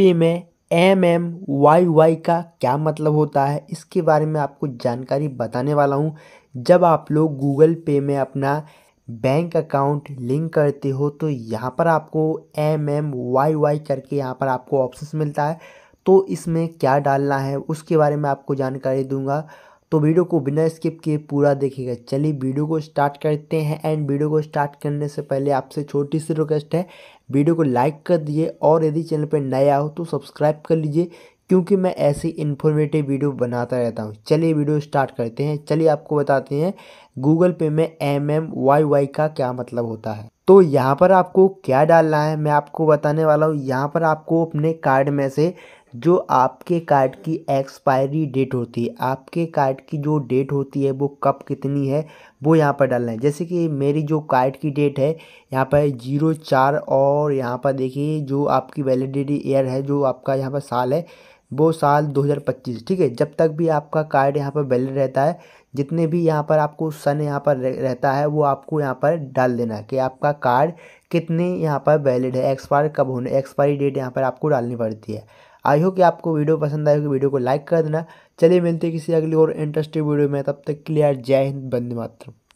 पे में M M Y Y का क्या मतलब होता है इसके बारे में आपको जानकारी बताने वाला हूँ जब आप लोग गूगल पे में अपना बैंक अकाउंट लिंक करते हो तो यहाँ पर आपको एम एम वाई वाई करके यहाँ पर आपको ऑप्शन मिलता है तो इसमें क्या डालना है उसके बारे में आपको जानकारी दूंगा तो वीडियो को बिना स्किप किए पूरा देखिएगा चलिए वीडियो को स्टार्ट करते हैं एंड वीडियो को स्टार्ट करने से पहले आपसे छोटी सी रिक्वेस्ट है वीडियो को लाइक कर दिए और यदि चैनल पर नया हो तो सब्सक्राइब कर लीजिए क्योंकि मैं ऐसी इन्फॉर्मेटिव वीडियो बनाता रहता हूँ चलिए वीडियो स्टार्ट करते हैं चलिए आपको बताते हैं गूगल पे में एम एम वाई वाई का क्या मतलब होता है तो यहाँ पर आपको क्या डालना है मैं आपको बताने वाला हूँ यहाँ पर आपको अपने कार्ड में से जो आपके कार्ड की एक्सपायरी डेट होती है आपके कार्ड की जो डेट होती है वो कब कितनी है वो यहाँ पर डालना है जैसे कि मेरी जो कार्ड की डेट है यहाँ पर जीरो चार और यहाँ पर देखिए जो आपकी वैलिडिटी ईयर है जो आपका यहाँ पर साल है वो साल 2025 ठीक है जब तक भी आपका कार्ड यहाँ पर वैलिड रहता है जितने भी यहाँ पर आपको सन यहाँ पर रहता है वो आपको यहाँ पर डाल देना है कि आपका कार्ड कितने यहाँ पर वैलिड है एक्सपायर कब होने एक्सपायरी डेट यहाँ पर आपको डालनी पड़ती है आई हो कि आपको वीडियो पसंद आए वीडियो को लाइक कर देना चलिए मिलते किसी अगली और इंटरेस्टिंग वीडियो में तब तक क्लियर जय हिंद बंदे मातरम